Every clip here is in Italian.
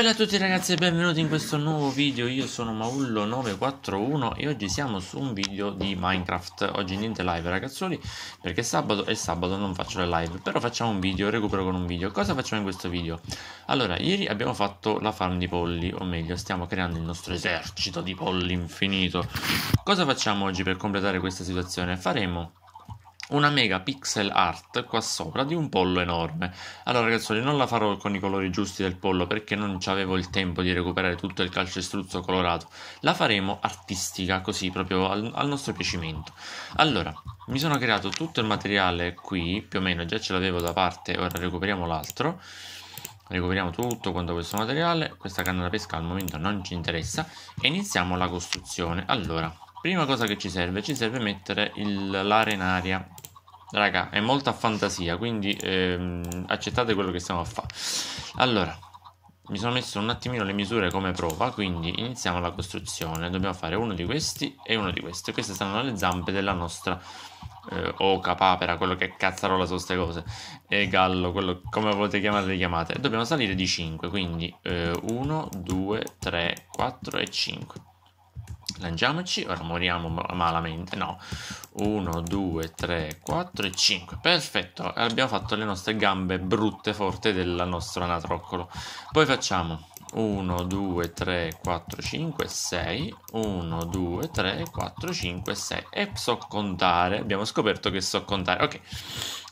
Bella a tutti ragazzi e benvenuti in questo nuovo video, io sono Maullo941 e oggi siamo su un video di Minecraft Oggi niente live ragazzoli perché sabato e sabato non faccio le live Però facciamo un video, recupero con un video Cosa facciamo in questo video? Allora, ieri abbiamo fatto la farm di polli, o meglio stiamo creando il nostro esercito di polli infinito Cosa facciamo oggi per completare questa situazione? Faremo una mega pixel art qua sopra di un pollo enorme. Allora ragazzi, non la farò con i colori giusti del pollo perché non avevo il tempo di recuperare tutto il calcestruzzo colorato. La faremo artistica, così proprio al, al nostro piacimento. Allora, mi sono creato tutto il materiale qui, più o meno già ce l'avevo da parte, ora recuperiamo l'altro. Recuperiamo tutto quanto questo materiale, questa canna da pesca al momento non ci interessa e iniziamo la costruzione. Allora, prima cosa che ci serve, ci serve mettere l'arenaria Raga, è molta fantasia, quindi ehm, accettate quello che stiamo a fare. Allora, mi sono messo un attimino le misure come prova, quindi iniziamo la costruzione. Dobbiamo fare uno di questi e uno di questi. Queste saranno le zampe della nostra eh, oca, papera, quello che cazzarola sono queste cose. E gallo, quello, come volete chiamarle, chiamate. Dobbiamo salire di 5, quindi 1, 2, 3, 4 e 5 lanciamoci, ora moriamo malamente, no. 1, 2, 3, 4 e 5. Perfetto, abbiamo fatto le nostre gambe brutte, forte del nostro anatroccolo. Poi facciamo 1, 2, 3, 4, 5, 6, 1, 2, 3, 4, 5, 6 e so contare, abbiamo scoperto che so contare, ok.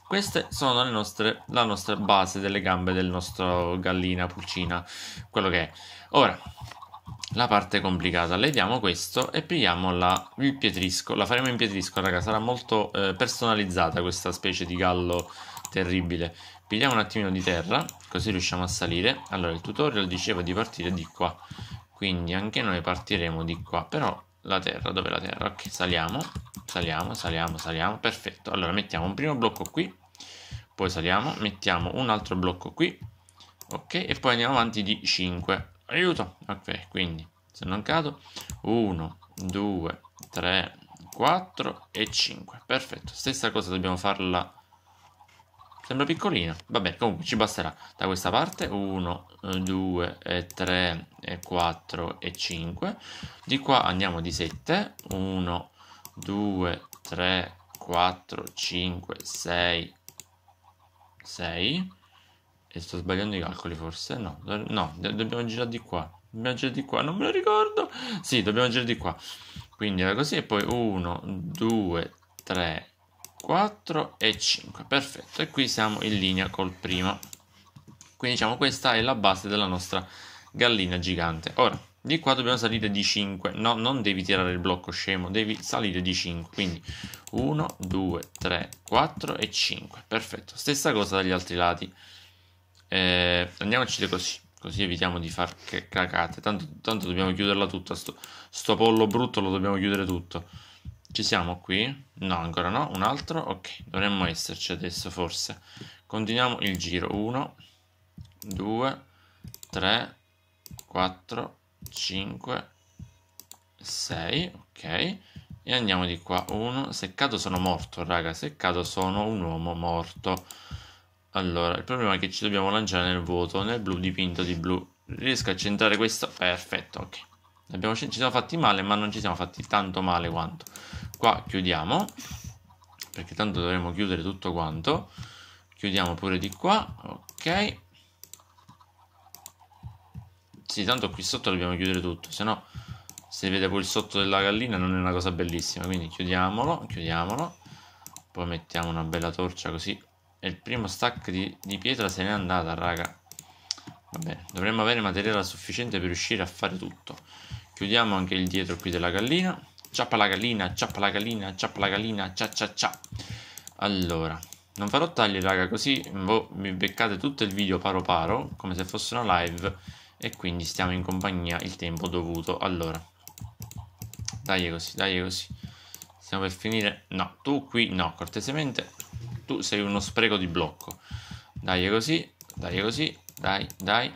Queste sono le nostre, la nostra base delle gambe del nostro gallina, pulcina, quello che è. Ora, la parte complicata. Leviamo questo e pigliamo la, il pietrisco. La faremo in pietrisco, raga. Sarà molto eh, personalizzata questa specie di gallo terribile. Pigliamo un attimino di terra, così riusciamo a salire. Allora, il tutorial diceva di partire di qua. Quindi anche noi partiremo di qua. Però la terra, dove la terra? Ok, saliamo, saliamo, saliamo, saliamo. Perfetto. Allora, mettiamo un primo blocco qui. Poi saliamo, mettiamo un altro blocco qui. Ok, e poi andiamo avanti di 5 aiuto ok quindi se non cado 1 2 3 4 e 5 perfetto stessa cosa dobbiamo farla sembra piccolina vabbè comunque ci basterà da questa parte 1 2 3 4 e 5 di qua andiamo di 7 1 2 3 4 5 6 6 e sto sbagliando i calcoli forse? No, no, dobbiamo girare di qua. Dobbiamo girare di qua, non me lo ricordo. Sì, dobbiamo girare di qua. Quindi era così e poi 1, 2, 3, 4 e 5. Perfetto, e qui siamo in linea col primo. Quindi diciamo questa è la base della nostra gallina gigante. Ora, di qua dobbiamo salire di 5. No, non devi tirare il blocco scemo, devi salire di 5. Quindi 1, 2, 3, 4 e 5. Perfetto, stessa cosa dagli altri lati. Eh, andiamoci così, così evitiamo di far che cagate. Tanto, tanto dobbiamo chiuderla tutta. Sto, sto, pollo brutto lo dobbiamo chiudere tutto. Ci siamo qui? No, ancora no. Un altro? Ok, dovremmo esserci adesso forse. Continuiamo il giro. 1, 2, 3, 4, 5, 6. Ok. E andiamo di qua. 1. Seccato sono morto, raga. Seccato sono un uomo morto. Allora, il problema è che ci dobbiamo lanciare nel vuoto, nel blu dipinto di blu. Riesco a centrare questo? Perfetto, ok. Abbiamo, ci siamo fatti male, ma non ci siamo fatti tanto male quanto. Qua chiudiamo, perché tanto dovremo chiudere tutto quanto. Chiudiamo pure di qua, ok. Sì, tanto qui sotto dobbiamo chiudere tutto, se no si vede poi il sotto della gallina non è una cosa bellissima. Quindi chiudiamolo, chiudiamolo. Poi mettiamo una bella torcia così e il primo stack di, di pietra se n'è andata, raga. Va bene, dovremmo avere materiale sufficiente per riuscire a fare tutto. Chiudiamo anche il dietro qui della gallina. Ciappa la gallina, ciappa la gallina, ciappa la gallina, ciao ciao ciao. Allora, non farò tagli raga, così boh, vi beccate tutto il video paro paro, come se fosse una live, e quindi stiamo in compagnia il tempo dovuto. Allora, dai così, dai così. Stiamo per finire... No, tu qui no, cortesemente tu sei uno spreco di blocco. Dai così, dai così, dai, dai.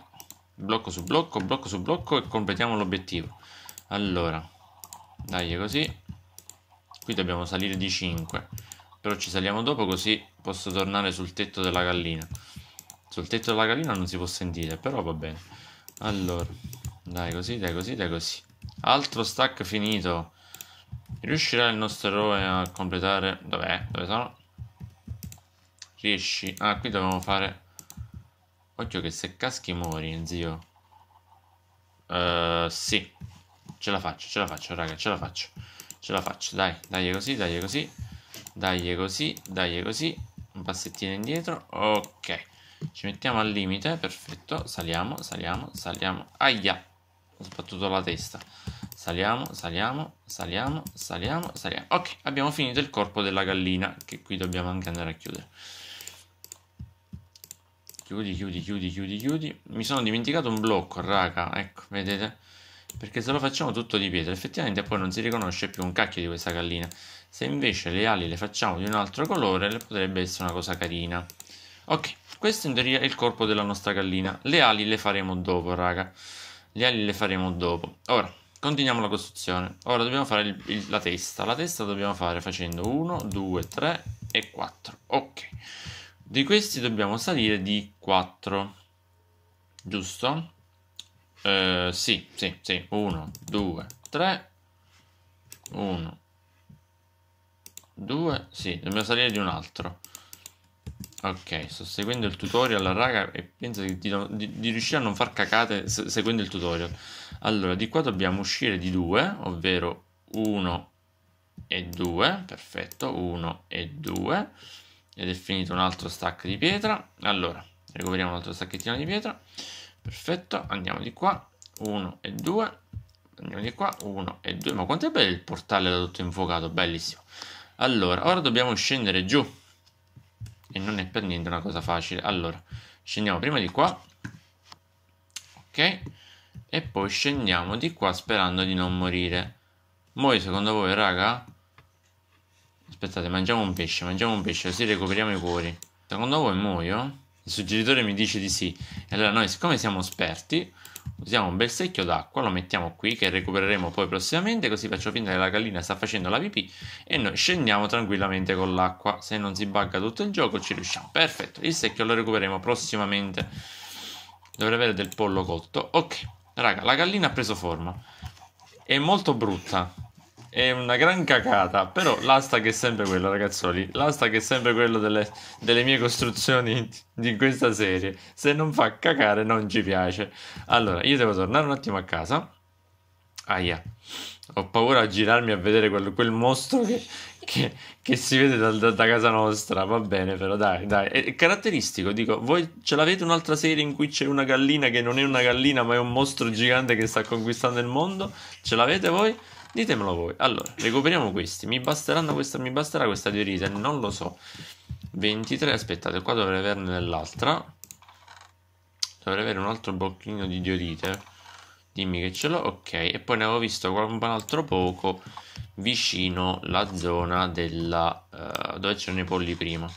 Blocco su blocco, blocco su blocco e completiamo l'obiettivo. Allora, dai così. Qui dobbiamo salire di 5. Però ci saliamo dopo così posso tornare sul tetto della gallina. Sul tetto della gallina non si può sentire, però va bene. Allora, dai così, dai così, dai così. Altro stack finito. Riuscirà il nostro eroe a completare... Dov'è? Dove sono? Riesci? Ah, qui dobbiamo fare... Occhio che se caschi muori, zio. Uh, sì. Ce la faccio, ce la faccio, raga, ce la faccio. Ce la faccio, dai, dai così, dai così. Dai così, dai così. Un passettino indietro. Ok. Ci mettiamo al limite, perfetto. Saliamo, saliamo, saliamo. Aia! Ho sbattuto la testa. Saliamo, saliamo, saliamo, saliamo, saliamo. Ok, abbiamo finito il corpo della gallina, che qui dobbiamo anche andare a chiudere chiudi, chiudi, chiudi, chiudi, chiudi. Mi sono dimenticato un blocco, raga, ecco, vedete? Perché se lo facciamo tutto di pietra, effettivamente poi non si riconosce più un cacchio di questa gallina. Se invece le ali le facciamo di un altro colore, potrebbe essere una cosa carina. Ok, questo in teoria è il corpo della nostra gallina. Le ali le faremo dopo, raga. Le ali le faremo dopo. Ora, continuiamo la costruzione. Ora dobbiamo fare il, il, la testa. La testa dobbiamo fare facendo 1, 2, 3 e 4. Ok. Di questi dobbiamo salire di 4, giusto? Eh, sì, sì, sì, 1, 2, 3, 1, 2, sì, dobbiamo salire di un altro. Ok, sto seguendo il tutorial, raga, e penso di, di, di riuscire a non far cacate seguendo il tutorial. Allora, di qua dobbiamo uscire di 2, ovvero 1 e 2, perfetto, 1 e 2 ed è finito un altro stack di pietra allora recuperiamo un altro stacchettino di pietra perfetto andiamo di qua 1 e 2 andiamo di qua 1 e 2 ma quanto è bello il portale da tutto infuocato bellissimo allora ora dobbiamo scendere giù e non è per niente una cosa facile allora scendiamo prima di qua ok e poi scendiamo di qua sperando di non morire Muoio secondo voi raga Aspettate, mangiamo un pesce, mangiamo un pesce, così recuperiamo i cuori. Secondo voi muoio? Il suggeritore mi dice di sì. E allora noi, siccome siamo esperti, usiamo un bel secchio d'acqua, lo mettiamo qui, che recupereremo poi prossimamente, così faccio finta che la gallina sta facendo la pipì e noi scendiamo tranquillamente con l'acqua. Se non si bugga tutto il gioco ci riusciamo. Perfetto, il secchio lo recupereremo prossimamente. Dovrei avere del pollo cotto. Ok, raga, la gallina ha preso forma. È molto brutta, è una gran cacata, però l'asta che è sempre quella, ragazzoli, l'asta che è sempre quella delle, delle mie costruzioni di questa serie, se non fa cacare non ci piace. Allora, io devo tornare un attimo a casa. Aia, ho paura a girarmi a vedere quel, quel mostro che, che, che, si vede da, da, da, casa nostra. Va bene, però dai, dai. È caratteristico, dico, voi ce l'avete un'altra serie in cui c'è una gallina che non è una gallina, ma è un mostro gigante che sta conquistando il mondo? Ce l'avete voi? Ditemelo voi. Allora, recuperiamo questi. Mi basteranno questa, mi basterà questa di Risen, non lo so. 23, aspettate, qua dovrei averne dell'altra. Dovrei avere un altro blocchino di diorite. Dimmi che ce l'ho, ok. E poi ne avevo visto un altro poco vicino la zona della... Uh, dove c'erano i polli prima.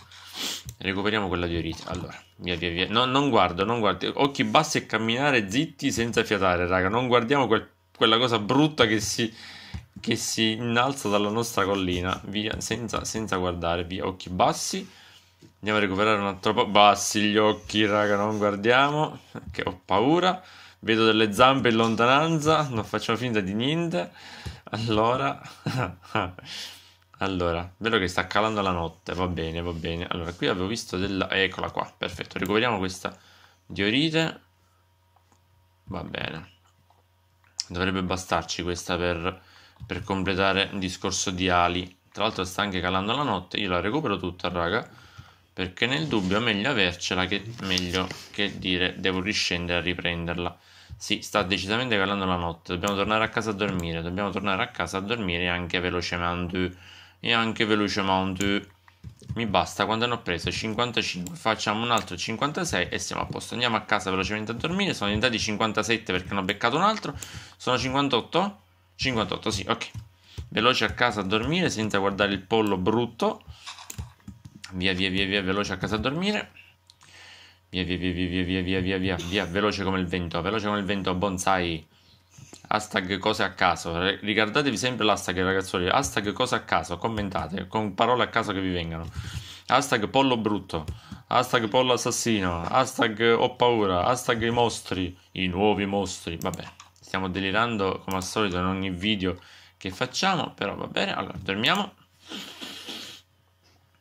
Recuperiamo quella diorite. Allora, via via via. No, non guardo, non guardo. Occhi bassi e camminare zitti senza fiatare, raga. Non guardiamo quel, quella cosa brutta che si che si innalza dalla nostra collina via, senza, senza guardare via occhi bassi. Andiamo a recuperare un altro po' bassi gli occhi, raga, non guardiamo, che ho paura. Vedo delle zampe in lontananza, non facciamo finta di niente. Allora, allora, vedo che sta calando la notte, va bene, va bene. Allora, qui avevo visto della... Eccola qua, perfetto, recuperiamo questa diorite. Va bene. Dovrebbe bastarci questa per per completare il discorso di Ali. Tra l'altro sta anche calando la notte, io la recupero tutta, raga, perché nel dubbio è meglio avercela che meglio che dire devo riscendere a riprenderla. Sì, sta decisamente calando la notte, dobbiamo tornare a casa a dormire, dobbiamo tornare a casa a dormire anche velocemente. E anche velocemente. Mi basta, quando ne ho preso 55, facciamo un altro 56 e siamo a posto. Andiamo a casa velocemente a dormire, sono diventati 57 perché ne ho beccato un altro, sono 58. 58, sì, ok. Veloce a casa a dormire senza guardare il pollo brutto. Via, via, via, via, veloce a casa a dormire. Via, via, via, via, via, via, via, via, via, veloce come il vento, veloce come il vento, bonsai. Hashtag cose a caso. Ricordatevi sempre l'hashtag, ragazzuoli. Hashtag cose a caso, commentate con parole a caso che vi vengano. Hashtag pollo brutto. Hashtag pollo assassino. Hashtag ho paura. Hashtag i mostri. I nuovi mostri. Vabbè stiamo delirando come al solito in ogni video che facciamo, però va bene, allora dormiamo.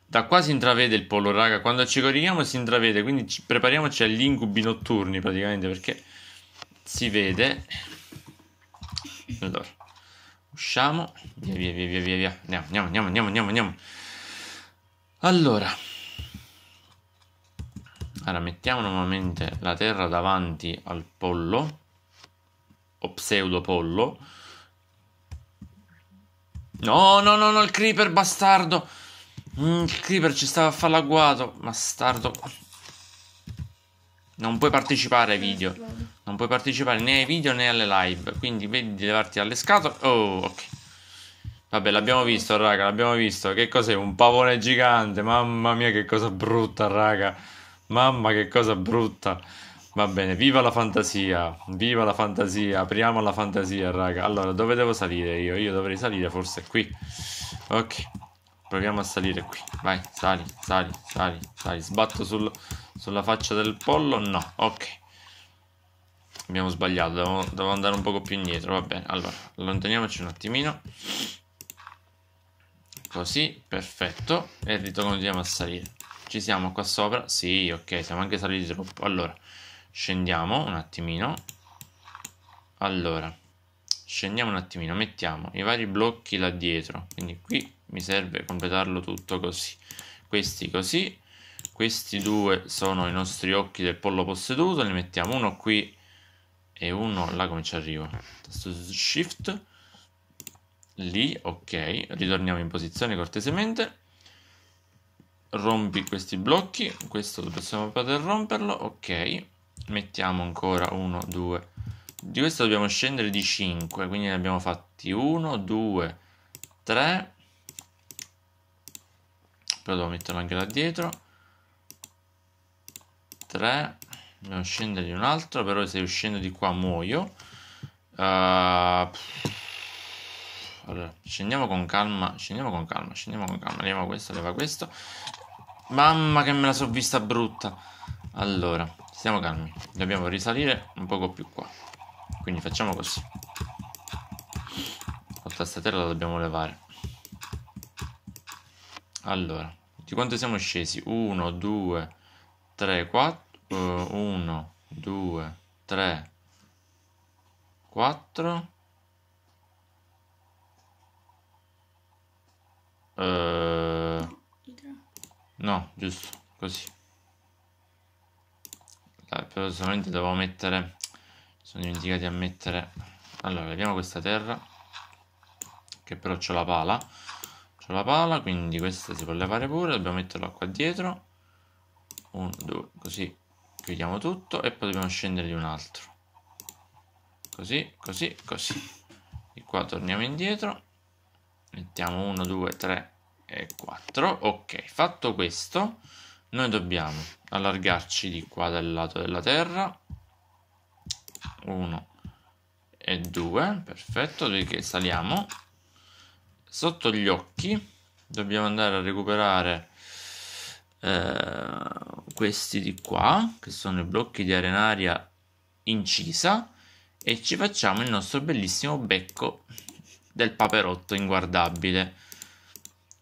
Da qua si intravede il pollo, raga, quando ci corichiamo si intravede, quindi ci, prepariamoci agli incubi notturni praticamente perché si vede. Allora, usciamo, via via via via via, Andiamo, andiamo, andiamo, andiamo, andiamo, andiamo. Allora, allora mettiamo nuovamente la terra davanti al pollo o pseudopollo. No, no, no, no, il creeper bastardo. Mm, il creeper ci stava a fare l'agguato, bastardo. Non puoi partecipare ai video. Non puoi partecipare né ai video né alle live. Quindi vedi di levarti alle scatole. Oh, ok. Vabbè, l'abbiamo visto, raga, l'abbiamo visto. Che cos'è? Un pavone gigante. Mamma mia, che cosa brutta, raga. Mamma, che cosa brutta. Va bene, viva la fantasia, viva la fantasia, apriamo la fantasia, raga. Allora, dove devo salire io? Io dovrei salire forse qui. Ok, proviamo a salire qui. Vai, sali, sali, sali, sali. Sbatto sul, sulla faccia del pollo? No, ok. Abbiamo sbagliato, devo, devo andare un poco più indietro, va bene. Allora, allontaniamoci un attimino. Così, perfetto. E ritorniamo a salire. Ci siamo qua sopra? Sì, ok, siamo anche saliti troppo. Allora scendiamo un attimino allora scendiamo un attimino mettiamo i vari blocchi là dietro quindi qui mi serve completarlo tutto così questi così questi due sono i nostri occhi del pollo posseduto ne mettiamo uno qui e uno là come ci arrivo tasto shift lì ok ritorniamo in posizione cortesemente rompi questi blocchi questo possiamo poter romperlo ok mettiamo ancora 1 2 di questo dobbiamo scendere di 5 quindi ne abbiamo fatti 1 2 3 però devo metterlo anche là dietro 3 dobbiamo scendere di un altro però se uscendo di qua muoio uh, allora, scendiamo con calma scendiamo con calma scendiamo con calma leva questo leva questo mamma che me la so vista brutta allora, stiamo calmi. Dobbiamo risalire un poco più qua. Quindi facciamo così. La tastatella la dobbiamo levare. Allora, di quanto siamo scesi? 1, 2, 3, 4. 1, 2, 3, 4. No, giusto, così però solamente dovevo mettere sono dimenticato di mettere allora leviamo questa terra che però c'ho la pala c'ho la pala quindi questa si può levare pure dobbiamo metterla qua dietro 1 2 così chiudiamo tutto e poi dobbiamo scendere di un altro così, così, così e qua torniamo indietro mettiamo 1, 2, 3 e 4 ok, fatto questo noi dobbiamo allargarci di qua dal lato della terra 1 e 2 perfetto dopodiché saliamo sotto gli occhi dobbiamo andare a recuperare eh, questi di qua che sono i blocchi di arenaria incisa e ci facciamo il nostro bellissimo becco del paperotto inguardabile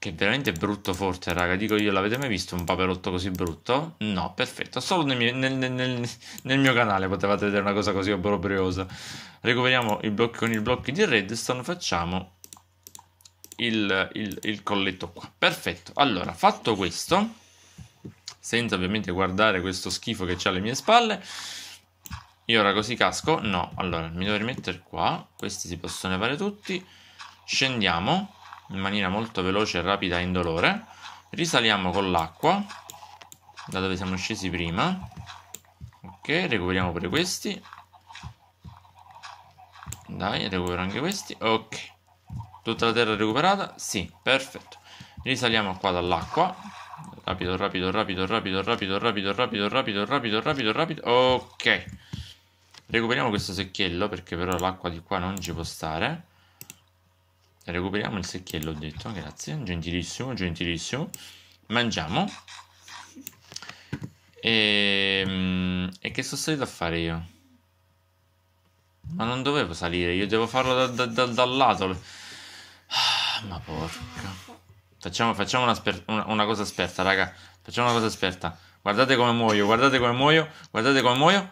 che è veramente brutto forte, raga. Dico io, l'avete mai visto un paperotto così brutto? No, perfetto. Solo nel mio, nel, nel, nel mio canale potevate vedere una cosa così obbrobriosa. Recuperiamo i blocchi con i blocchi di redstone. Facciamo il, il, il colletto qua. Perfetto. Allora, fatto questo, senza ovviamente guardare questo schifo che c'è alle mie spalle, io ora così casco? No. Allora, mi devo rimettere qua. Questi si possono levare tutti. Scendiamo in maniera molto veloce, rapida e indolore. Risaliamo con l'acqua, da dove siamo scesi prima. Ok, recuperiamo pure questi. Dai, recupero anche questi. Ok. Tutta la terra recuperata? Sì, perfetto. Risaliamo qua dall'acqua. Rapido, rapido, rapido, rapido, rapido, rapido, rapido, rapido, rapido, rapido, rapido. Ok. Recuperiamo questo secchiello perché però l'acqua di qua non ci può stare recuperiamo il secchiello, ho detto, grazie, gentilissimo, gentilissimo, mangiamo. E, ehm, e che sono salito a fare io? Ma non dovevo salire, io devo farlo da, da, da, dal lato. Ah, ma porca. Facciamo, facciamo una, sper- una, una, cosa esperta, raga. Facciamo una cosa esperta. Guardate come muoio, guardate come muoio, guardate come muoio.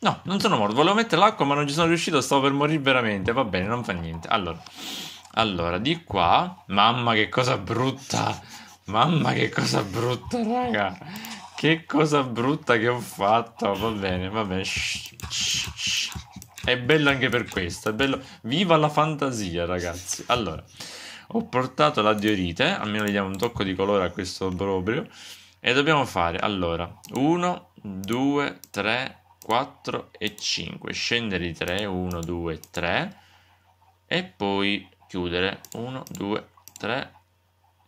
No, non sono morto. Volevo mettere l'acqua, ma non ci sono riuscito. Stavo per morire veramente. Va bene, non fa niente. Allora. Allora, di qua, mamma che cosa brutta, mamma che cosa brutta, raga. Che cosa brutta che ho fatto. Va bene, va bene. È bello anche per questo, è bello. Viva la fantasia, ragazzi. Allora, ho portato la diorite, almeno gli diamo un tocco di colore a questo proprio. E dobbiamo fare, allora, 1, 2, 3, 4 e 5. Scendere di 3, 1, 2, 3. E poi chiudere 1 2 3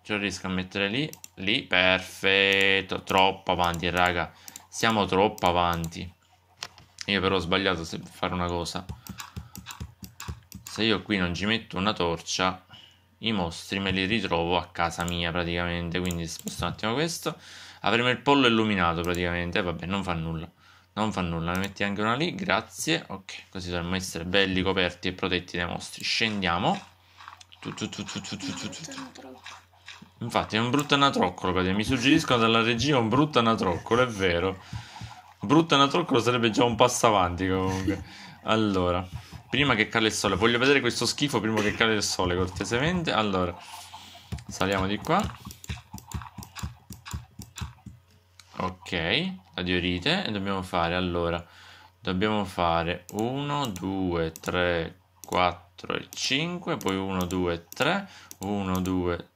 ce riesco a mettere lì lì perfetto troppo avanti raga siamo troppo avanti io però ho sbagliato se fare una cosa se io qui non ci metto una torcia i mostri me li ritrovo a casa mia praticamente quindi sposto un attimo questo avremo il pollo illuminato praticamente eh, vabbè non fa nulla non fa nulla, ne metti anche una lì, grazie. Ok, così dovremmo essere belli coperti e protetti dai mostri. Scendiamo. Infatti è un brutto anatroccolo, mi suggeriscono dalla regia un brutto anatroccolo, è vero. Brutto anatroccolo sarebbe già un passo avanti comunque. Allora, prima che cale il sole, voglio vedere questo schifo prima che cale il sole, cortesemente. Allora, saliamo di qua. Ok, la diorite e dobbiamo fare, allora, dobbiamo fare 1, 2, 3, 4. 4 e 5, poi 1, 2, 3, 1, 2,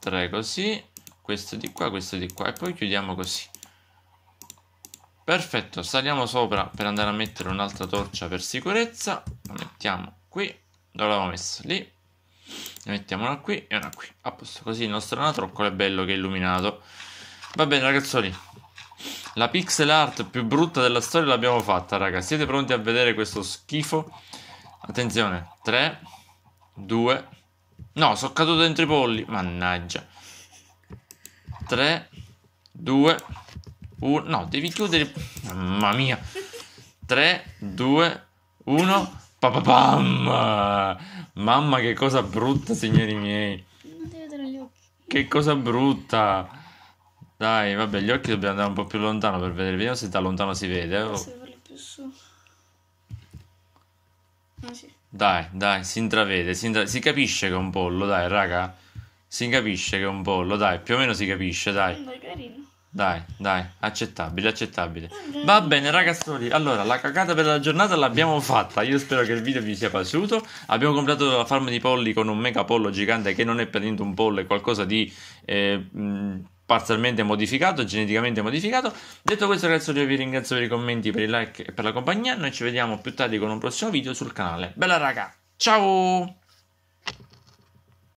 3 così, questo di qua, questo di qua e poi chiudiamo così. Perfetto, saliamo sopra per andare a mettere un'altra torcia per sicurezza, la mettiamo qui, dove l'avevo messa? Lì, ne mettiamo una qui e una qui, a posto così il nostro anatroccolo è bello che è illuminato. Va bene ragazzoli, la pixel art più brutta della storia l'abbiamo fatta, raga. Siete pronti a vedere questo schifo? Attenzione, 3, 2, no, sono caduto dentro i polli, mannaggia. 3, 2, 1, no, devi chiudere, mamma mia. 3, 2, 1, papapam. Mamma che cosa brutta, signori miei. Che cosa brutta. Dai, vabbè, gli occhi dobbiamo andare un po' più lontano per vedere, vediamo se da lontano si vede. Eh. Sì, più su. Ah, dai, dai, si intravede, si, intra- si capisce che è un pollo, dai, raga. Si capisce che è un pollo, dai, più o meno si capisce, dai. Dai, dai, accettabile, accettabile. Va bene, ragazzoli. Allora, la cagata per la giornata l'abbiamo fatta. Io spero che il video vi sia piaciuto. Abbiamo comprato la farm di polli con un mega pollo gigante che non è per niente un pollo, è qualcosa di. Eh, mh, parzialmente modificato, geneticamente modificato. Detto questo, ragazzi, io vi ringrazio per i commenti, per il like e per la compagnia. Noi ci vediamo più tardi con un prossimo video sul canale. Bella raga, ciao!